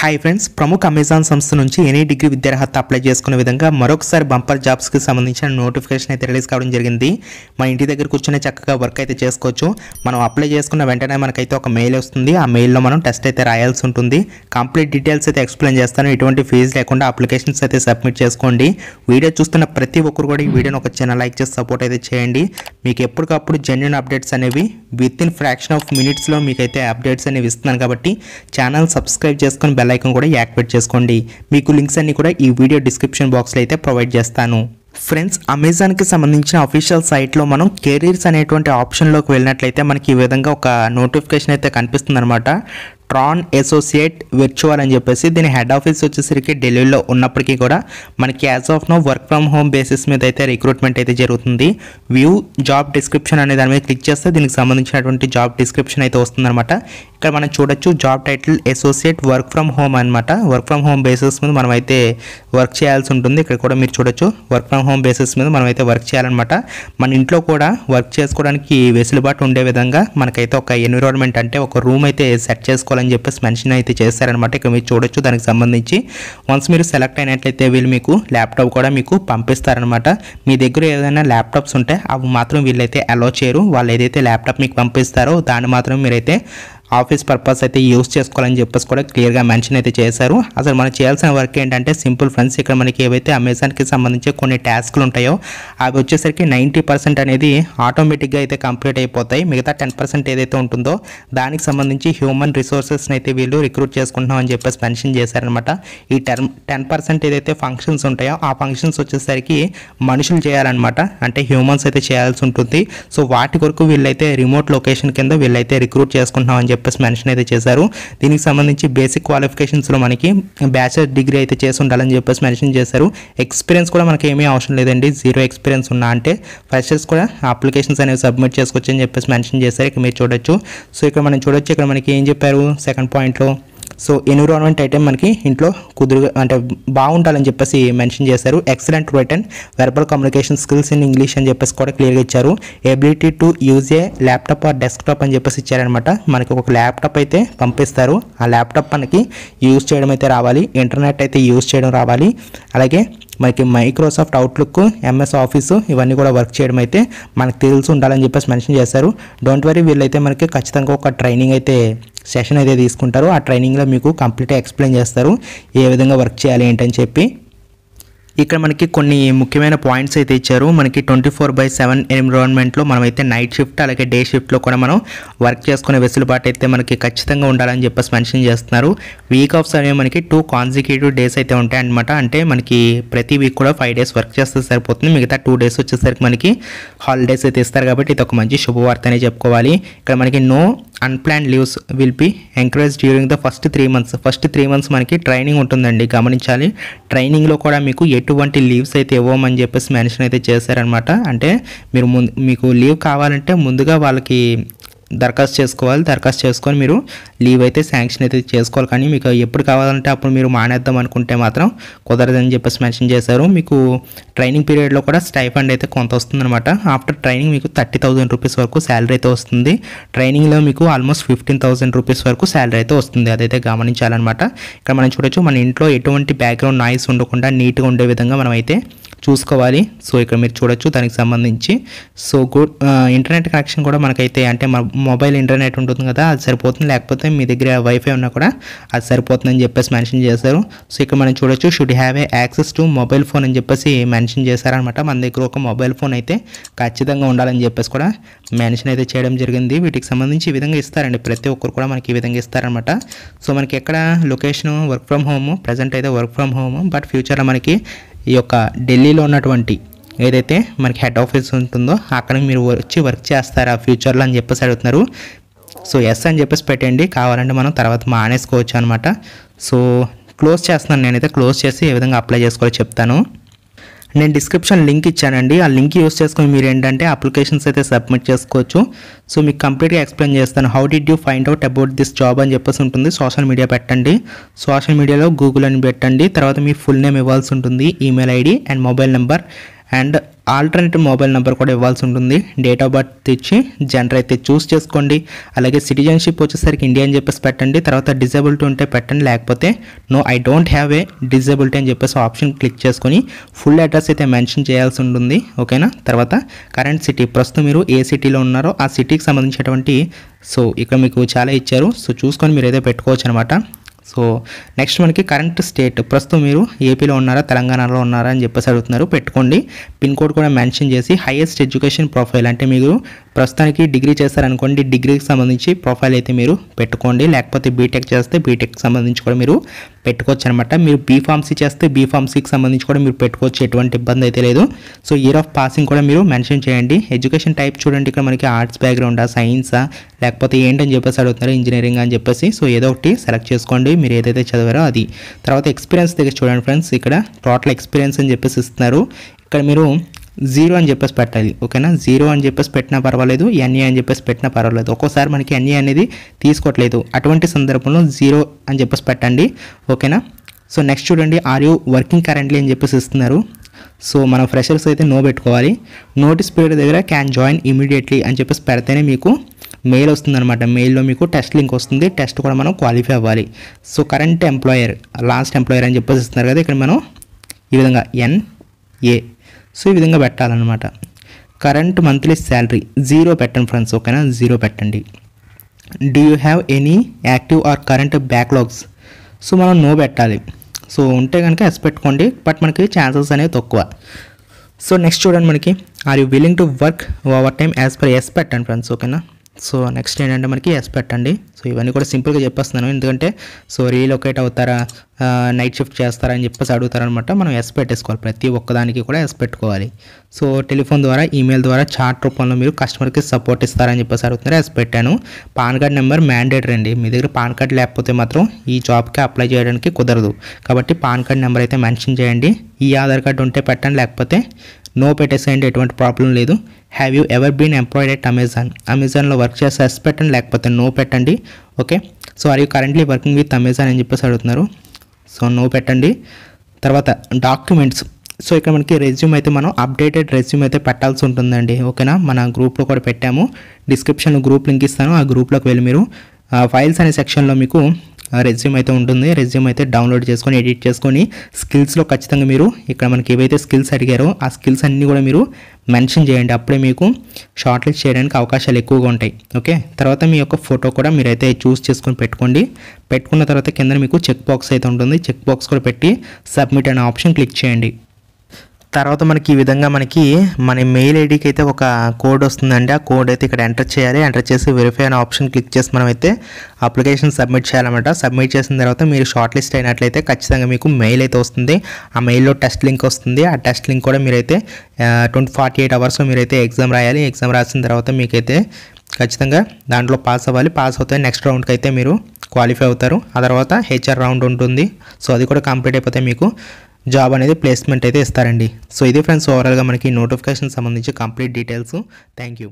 hi friends ప్రముఖ Amazon సంస్థ నుంచి ఎనీ డిగ్రీ విద్యార్హత అప్లై చేసుకునే విధంగా మరొకసారి బంపర్ జాబ్స్కి సంబంధించిన నోటిఫికేషన్ అయితే రిలీజ్ కావడం జరిగింది మన ఇంటి దగ్గర కూర్చునే చక్కగా వర్క్ అయితే చేసుకోవచ్చు మనం అప్లై చేసుకున్న వెంటనే మనకైతే ఒక మెయిల్ వస్తుంది ఆ మెయిల్లో మనం టెస్ట్ అయితే రాయాల్సి ఉంటుంది కంప్లీట్ డీటెయిల్స్ అయితే ఎక్స్ప్లెయిన్ చేస్తాను ఎటువంటి ఫీజు లేకుండా అప్లికేషన్స్ అయితే సబ్మిట్ చేసుకోండి వీడియో చూస్తున్న ప్రతి ఒక్కరు కూడా ఈ వీడియోని ఒక చిన్న లైక్ చేసి సపోర్ట్ అయితే చేయండి మీకు ఎప్పటికప్పుడు జెన్యున్ అప్డేట్స్ అనేవి విత్ ఇన్ ఫ్రాక్షన్ ఆఫ్ మినిట్స్లో మీకైతే అప్డేట్స్ అనేవి ఇస్తున్నాను కాబట్టి ఛానల్ సబ్స్క్రైబ్ చేసుకొని బెల్ బెల్ ఐకాన్ కూడా యాక్టివేట్ చేసుకోండి మీకు లింక్స్ అన్నీ కూడా ఈ వీడియో డిస్క్రిప్షన్ బాక్స్లో అయితే ప్రొవైడ్ చేస్తాను ఫ్రెండ్స్ అమెజాన్కి సంబంధించిన అఫీషియల్ సైట్లో మనం కెరీర్స్ అనేటువంటి ఆప్షన్లోకి వెళ్ళినట్లయితే మనకి ఈ విధంగా ఒక నోటిఫికేషన్ అయితే అనమాట ట్రాన్ అసోసియేట్ విర్చువల్ అని చెప్పేసి దీని హెడ్ ఆఫీస్ వచ్చేసరికి ఢిల్లీలో ఉన్నప్పటికీ కూడా మనకి as of now work from home basis మీద అయితే రిక్రూట్మెంట్ అయితే జరుగుతుంది వ్యూ జాబ్ డిస్క్రిప్షన్ అనే దాని మీద క్లిక్ చేస్తే దీనికి సంబంధించినటువంటి జాబ్ డిస్క్రిప్షన్ అయితే వస్తుందన్నమాట ఇక్కడ మనం చూడొచ్చు job title associate work from home అనమాట వర్క్ ఫ్రమ్ హోమ్ బేసిస్ మీద మనమైతే వర్క్ చేయాల్సి ఉంటుంది ఇక్కడ కూడా మీరు చూడొచ్చు వర్క్ ఫ్రమ్ హోమ్ బేసిస్ మీద మనమైతే వర్క్ చేయాలన్నమాట మన ఇంట్లో కూడా వర్క్ చేసుకోవడానికి వెసులుబాటు ఉండే విధంగా మనకైతే ఒక ఎన్విరాన్మెంట్ అంటే ఒక రూమ్ అయితే సెట్ చేసుకోవాలని చెప్పేసి మెన్షన్ అయితే చేస్తారనమాట ఇక్కడ మీరు చూడొచ్చు దానికి సంబంధించి వన్స్ మీరు సెలెక్ట్ అయినట్లయితే వీళ్ళు మీకు ల్యాప్టాప్ కూడా మీకు పంపిస్తారనమాట మీ దగ్గర ఏదైనా ల్యాప్టాప్స్ ఉంటే అవి మాత్రం వీళ్ళైతే అలో చేయరు వాళ్ళు ఏదైతే ల్యాప్టాప్ మీకు పంపిస్తారో దాన్ని మాత్రం మీరైతే ఆఫీస్ పర్పస్ అయితే యూస్ చేసుకోవాలని చెప్పేసి కూడా క్లియర్గా మెన్షన్ అయితే చేశారు అసలు మనం చేయాల్సిన వర్క్ ఏంటంటే సింపుల్ ఫ్రెండ్స్ ఇక్కడ మనకి ఏవైతే అమెజాన్కి సంబంధించి కొన్ని టాస్క్లు ఉంటాయో అవి వచ్చేసరికి నైంటీ అనేది ఆటోమేటిక్గా అయితే కంప్లీట్ అయిపోతాయి మిగతా టెన్ ఏదైతే ఉంటుందో దానికి సంబంధించి హ్యూమన్ రిసోర్సెస్ని అయితే వీళ్ళు రిక్రూట్ చేసుకుంటున్నామని చెప్పేసి మెన్షన్ చేశారనమాట ఈ టెన్ టెన్ పర్సెంట్ ఏదైతే ఫంక్షన్స్ ఉంటాయో ఆ ఫంక్షన్స్ వచ్చేసరికి మనుషులు చేయాలన్నమాట అంటే హ్యూమన్స్ అయితే చేయాల్సి ఉంటుంది సో వాటి కొరకు వీళ్ళైతే రిమోట్ లొకేషన్ కింద వీళ్ళైతే రిక్రూట్ చేసుకుంటున్నామని చెప్పి చెప్పేసి మెన్షన్ అయితే చేశారు దీనికి సంబంధించి బేసిక్ క్వాలిఫికేషన్స్లో మనకి బ్యాచిలర్ డిగ్రీ అయితే చేసి ఉండాలని చెప్పేసి మెన్షన్ చేశారు ఎక్స్పీరియన్స్ కూడా మనకి ఏమీ అవసరం లేదండి జీరో ఎక్స్పీరియన్స్ ఉన్నా అంటే ఫ్రెషర్స్ కూడా అప్లికేషన్స్ అనేవి సబ్మిట్ చేసుకోవచ్చు అని చెప్పేసి మెన్షన్ చేశారు ఇక మీరు చూడొచ్చు సో ఇక్కడ మనం చూడొచ్చు ఇక్కడ మనకి ఏం చెప్పారు సెకండ్ పాయింట్లో సో ఎన్విరాన్మెంట్ అయితే మనకి ఇంట్లో కుదురుగా అంటే బాగుండాలని చెప్పేసి మెన్షన్ చేశారు excellent written verbal communication skills in English అని చెప్పేసి కూడా క్లియర్గా ఇచ్చారు ability to use a laptop or desktop అని చెప్పేసి ఇచ్చారనమాట మనకి ఒక ల్యాప్టాప్ అయితే పంపిస్తారు ఆ ల్యాప్టాప్ మనకి యూజ్ చేయడం అయితే రావాలి ఇంటర్నెట్ అయితే యూజ్ చేయడం రావాలి అలాగే మనకి మైక్రోసాఫ్ట్ అవుట్లుక్ ఎంఎస్ ఆఫీసు ఇవన్నీ కూడా వర్క్ చేయడం అయితే మనకు తెలిసి ఉండాలని చెప్పేసి మెన్షన్ చేశారు డోంట్ వరీ వీళ్ళైతే మనకి ఖచ్చితంగా ఒక ట్రైనింగ్ అయితే సెషన్ అయితే తీసుకుంటారు ఆ ట్రైనింగ్లో మీకు కంప్లీట్గా ఎక్స్ప్లెయిన్ చేస్తారు ఏ విధంగా వర్క్ చేయాలి ఏంటని చెప్పి ఇక్కడ మనకి కొన్ని ముఖ్యమైన పాయింట్స్ అయితే ఇచ్చారు మనకి ట్వంటీ ఫోర్ బై సెవెన్ ఎన్విరాన్మెంట్లో మనమైతే నైట్ షిఫ్ట్ అలాగే డే షిఫ్ట్లో కూడా మనం వర్క్ చేసుకునే వెసులుబాటు అయితే మనకి ఖచ్చితంగా ఉండాలని చెప్పేసి మెన్షన్ చేస్తున్నారు వీక్ ఆఫ్స్ అనేవి మనకి టూ కాన్సిక్యూటివ్ డేస్ అయితే ఉంటాయి అనమాట అంటే మనకి ప్రతి వీక్ కూడా ఫైవ్ డేస్ వర్క్ చేస్తే సరిపోతుంది మిగతా టూ డేస్ వచ్చేసరికి మనకి హాలిడేస్ అయితే ఇస్తారు కాబట్టి ఇది ఒక మంచి శుభవార్త అనే చెప్పుకోవాలి ఇక్కడ మనకి no unplanned leaves will be encourage during the first three months first three months మనకి ట్రైనింగ్ ఉంటుందండి గమనించాలి ట్రైనింగ్లో కూడా మీకు ఎటువంటి లీవ్స్ అయితే ఇవ్వమని చెప్పేసి మెన్షన్ అయితే చేశారనమాట అంటే మీరు మీకు లీవ్ కావాలంటే ముందుగా వాళ్ళకి దరఖాస్తు చేసుకోవాలి దరఖాస్తు చేసుకొని మీరు లీవ్ అయితే శాంక్షన్ అయితే చేసుకోవాలి కానీ మీకు ఎప్పుడు కావాలంటే అప్పుడు మీరు మానేద్దాం అనుకుంటే మాత్రం కుదరదని చెప్పేసి మెన్షన్ చేశారు మీకు ట్రైనింగ్ పీరియడ్లో కూడా స్టైఫండ్ అయితే కొంత వస్తుందన్నమాట ఆఫ్టర్ ట్రైనింగ్ మీకు థర్టీ థౌసండ్ రూపీస్ వరకు శాలరీ అయితే వస్తుంది ట్రైనింగ్లో మీకు ఆల్మోస్ట్ ఫిఫ్టీన్ థౌసండ్ రూపీస్ వరకు శాలరీ అయితే వస్తుంది అదైతే గమనించాలన్నమాట ఇక్కడ మనం చూడొచ్చు మన ఇంట్లో ఎటువంటి బ్యాక్గ్రౌండ్ నాయిస్ ఉండకుండా నీట్గా ఉండే విధంగా మనం అయితే చూసుకోవాలి సో ఇక్కడ మీరు చూడొచ్చు దానికి సంబంధించి సో గుడ్ ఇంటర్నెట్ కనెక్షన్ కూడా మనకైతే అంటే మొబైల్ ఇంటర్నెట్ ఉంటుంది కదా అది సరిపోతుంది లేకపోతే మీ దగ్గర వైఫై ఉన్నా కూడా అది సరిపోతుందని చెప్పేసి మెన్షన్ చేశారు సో ఇక్కడ మనం చూడొచ్చు should have a access to mobile phone అని చెప్పేసి మెన్షన్ చేశారనమాట మన దగ్గర ఒక మొబైల్ ఫోన్ అయితే ఖచ్చితంగా ఉండాలని చెప్పేసి కూడా మెన్షన్ అయితే చేయడం జరిగింది వీటికి సంబంధించి ఈ విధంగా ఇస్తారండి ప్రతి ఒక్కరు కూడా మనకి ఈ విధంగా ఇస్తారనమాట సో మనకి ఎక్కడ location work from home present అయితే వర్క్ ఫ్రమ్ హోమ్ బట్ ఫ్యూచర్లో మనకి ఈ యొక్క ఢిల్లీలో ఉన్నటువంటి ఏదైతే మనకి హెడ్ ఆఫీస్ ఉంటుందో అక్కడ మీరు వచ్చి వర్క్ చేస్తారా ఫ్యూచర్లో అని చెప్పేసి అడుగుతున్నారు సో ఎస్ అని చెప్పేసి పెట్టండి కావాలంటే మనం తర్వాత మానేసుకోవచ్చు అనమాట సో క్లోజ్ చేస్తున్నాను నేనైతే క్లోజ్ చేసి ఏ విధంగా అప్లై చేసుకోవాలో చెప్తాను నేను డిస్క్రిప్షన్ లింక్ ఇచ్చానండి ఆ లింక్ యూస్ చేసుకొని మీరు ఏంటంటే అప్లికేషన్స్ అయితే సబ్మిట్ చేసుకోవచ్చు సో మీకు కంప్లీట్గా ఎక్స్ప్లెయిన్ చేస్తాను how did you find out about this job అని చెప్పేసి ఉంటుంది సోషల్ మీడియా పెట్టండి సోషల్ మీడియాలో గూగుల్ అని పెట్టండి తర్వాత మీ ఫుల్ నేమ్ ఇవ్వాల్సి ఉంటుంది email ID and mobile number and alternative mobile number కూడా ఇవ్వాల్సి ఉంటుంది డేట్ ఆఫ్ బర్త్ ఇచ్చి జెండర్ అయితే చూస్ చేసుకోండి అలాగే సిటిజన్షిప్ వచ్చేసరికి ఇండియా అని చెప్పేసి పెట్టండి తర్వాత డిజేబిలిటీ ఉంటే పెట్టండి లేకపోతే no I don't have a disability అని చెప్పేసి ఆప్షన్ క్లిక్ చేసుకొని ఫుల్ అడ్రస్ అయితే మెన్షన్ చేయాల్సి ఉంటుంది ఓకేనా తర్వాత కరెంట్ సిటీ ప్రస్తుతం మీరు ఏ సిటీలో ఉన్నారో ఆ సిటీకి సంబంధించినటువంటి సో ఇక్కడ మీకు చాలా ఇచ్చారు సో చూసుకొని మీరు ఏదో పెట్టుకోవచ్చు అనమాట సో నెక్స్ట్ మనకి కరెంట్ స్టేట్ ప్రస్తుతం మీరు ఏపీలో ఉన్నారా తెలంగాణలో ఉన్నారా అని చెప్పేసి అడుగుతున్నారు పెట్టుకోండి పిన్ కోడ్ కూడా మెన్షన్ చేసి హైయెస్ట్ ఎడ్యుకేషన్ ప్రొఫైల్ అంటే మీరు ప్రస్తుతానికి డిగ్రీ చేస్తారనుకోండి డిగ్రీకి సంబంధించి ప్రొఫైల్ అయితే మీరు పెట్టుకోండి లేకపోతే బీటెక్ చేస్తే బీటెక్కి సంబంధించి కూడా మీరు పెట్టుకోవచ్చు అనమాట మీరు బీఫామ్సీ చేస్తే బీఫామ్సీకి సంబంధించి కూడా మీరు పెట్టుకోవచ్చు ఎటువంటి ఇబ్బంది అయితే లేదు సో ఇయర్ ఆఫ్ పాసింగ్ కూడా మీరు మెన్షన్ చేయండి ఎడ్యుకేషన్ టైప్ చూడండి ఇక్కడ మనకి ఆర్ట్స్ బ్యాక్గ్రౌండా సైన్సా లేకపోతే ఏంటని చెప్పేసి అడుగుతున్నారు ఇంజనీరింగ్ అని చెప్పేసి సో ఏదో ఒకటి సెలెక్ట్ చేసుకోండి మీరు ఏదైతే చదివారో అది తర్వాత ఎక్స్పీరియన్స్ దగ్గర చూడండి ఫ్రెండ్స్ ఇక్కడ టోటల్ ఎక్స్పీరియన్స్ అని చెప్పేసి ఇస్తున్నారు ఇక్కడ మీరు జీరో అని చెప్పేసి పెట్టాలి ఓకేనా జీరో అని చెప్పేసి పెట్టినా పర్వాలేదు ఎన్ఏ అని చెప్పేసి పెట్టినా పర్వాలేదు ఒక్కోసారి మనకి ఎన్ఏ అనేది తీసుకోవట్లేదు అటువంటి సందర్భంలో జీరో అని చెప్పేసి పెట్టండి ఓకేనా సో నెక్స్ట్ చూడండి ఆర్ యూ వర్కింగ్ కరెంట్లీ అని చెప్పేసి ఇస్తున్నారు సో మనం ఫ్రెషర్స్ అయితే నో పెట్టుకోవాలి నోటీస్ పీరియడ్ దగ్గర క్యాన్ జాయిన్ ఇమీడియట్లీ అని చెప్పేసి పెడితేనే మీకు మెయిల్ వస్తుందన్నమాట మెయిల్లో మీకు టెస్ట్ లింక్ వస్తుంది టెస్ట్ కూడా మనం క్వాలిఫై అవ్వాలి so current employer last employer అని చెప్పేసి ఇస్తున్నారు కదా ఇక్కడ మనం ఈ విధంగా ఎన్ఏ సో ఈ విధంగా పెట్టాలన్నమాట కరెంట్ మంత్లీ శాలరీ జీరో పెట్టండి ఫ్రెండ్స్ ఓకేనా జీరో పెట్టండి do you have any active or current backlogs so మనం నో పెట్టాలి సో ఉంటే కనుక ఎస్ పెట్టుకోండి బట్ మనకి ఛాన్సెస్ అనేవి తక్కువ సో నెక్స్ట్ చూడండి మనకి are you willing to work overtime as per yes పెట్టండి ఫ్రెండ్స్ ఓకేనా సో నెక్స్ట్ ఏంటంటే మనకి ఎస్ పెట్టండి సో ఇవన్నీ కూడా సింపుల్గా చెప్పేస్తున్నాను ఎందుకంటే సో రీలొకేట్ అవుతారా నైట్ షిఫ్ట్ చేస్తారా అని చెప్పేసి అడుగుతారనమాట మనం ఎస్ పెట్టేసుకోవాలి ప్రతి ఒక్కదానికి కూడా ఎస్ పెట్టుకోవాలి సో టెలిఫోన్ ద్వారా ఈమెయిల్ ద్వారా చాట్ రూపంలో మీరు కస్టమర్కి సపోర్ట్ ఇస్తారని చెప్పేసి అడుగుతున్నారు ఎస్ పెట్టాను పాన్ కార్డ్ నెంబర్ మ్యాండేటరీ అండి మీ దగ్గర పాన్ కార్డ్ లేకపోతే మాత్రం ఈ జాబ్కి అప్లై చేయడానికి కుదరదు కాబట్టి పాన్ కార్డ్ నెంబర్ అయితే మెన్షన్ చేయండి ఈ ఆధార్ కార్డు ఉంటే పెట్టండి లేకపోతే నో పెట్టేసేయండి ఎటువంటి ప్రాబ్లం లేదు have you ever been employed at Amazon అమెజాన్లో వర్క్ చేస్తే ఎస్ పెట్టండి లేకపోతే నో పెట్టండి okay so are you currently working with Amazon అని చెప్పేసి అడుగుతున్నారు సో నో పెట్టండి తర్వాత డాక్యుమెంట్స్ సో ఇక్కడ మనకి రెజ్యూమ్ అయితే మనం అప్డేటెడ్ రెజ్యూమ్ అయితే పెట్టాల్సి ఉంటుందండి ఓకేనా మన గ్రూప్లో కూడా పెట్టాము డిస్క్రిప్షన్లో గ్రూప్ లింక్ ఇస్తాను ఆ గ్రూప్లోకి వెళ్ళి మీరు ఫైల్స్ అనే సెక్షన్లో మీకు రెజ్యూమ్ అయితే ఉంటుంది రెజ్యూమ్ అయితే డౌన్లోడ్ చేసుకొని ఎడిట్ చేసుకొని స్కిల్స్లో ఖచ్చితంగా మీరు ఇక్కడ మనకి ఏవైతే స్కిల్స్ అడిగారో ఆ స్కిల్స్ అన్నీ కూడా మీరు మెన్షన్ చేయండి అప్పుడే మీకు షార్ట్ లిస్ట్ చేయడానికి అవకాశాలు ఎక్కువగా ఉంటాయి ఓకే తర్వాత మీ యొక్క ఫోటో కూడా మీరైతే చూస్ చేసుకొని పెట్టుకోండి పెట్టుకున్న తర్వాత కింద మీకు చెక్ బాక్స్ అయితే ఉంటుంది చెక్ బాక్స్ కూడా పెట్టి సబ్మిట్ అనే ఆప్షన్ క్లిక్ చేయండి తర్వాత మనకి ఈ విధంగా మనకి మన మెయిల్ ఐడికి అయితే ఒక కోడ్ వస్తుందండి ఆ కోడ్ అయితే ఇక్కడ ఎంటర్ చేయాలి ఎంటర్ చేసి వెరిఫై అనే ఆప్షన్ క్లిక్ చేసి మనం అయితే అప్లికేషన్ సబ్మిట్ చేయాలన్నమాట సబ్మిట్ చేసిన తర్వాత మీరు షార్ట్ లిస్ట్ అయినట్లయితే ఖచ్చితంగా మీకు మెయిల్ అయితే వస్తుంది ఆ మెయిల్లో టెస్ట్ లింక్ వస్తుంది ఆ టెస్ట్ లింక్ కూడా మీరైతే ట్వంటీ ఫార్టీ ఎయిట్ అవర్స్లో మీరైతే ఎగ్జామ్ రాయాలి ఎగ్జామ్ రాసిన తర్వాత మీకైతే ఖచ్చితంగా దాంట్లో పాస్ అవ్వాలి పాస్ అవుతే నెక్స్ట్ రౌండ్కి అయితే మీరు క్వాలిఫై అవుతారు ఆ తర్వాత హెచ్ఆర్ రౌండ్ ఉంటుంది సో అది కూడా కంప్లీట్ అయిపోతే మీకు జాబ్ అనేది ప్లేస్మెంట్ అయితే ఇస్తారండి సో ఇది ఫ్రెండ్స్ ఓవరాల్గా మనకి నోటిఫికేషన్ సంబంధించి కంప్లీట్ డీటెయిల్స్ థ్యాంక్ యూ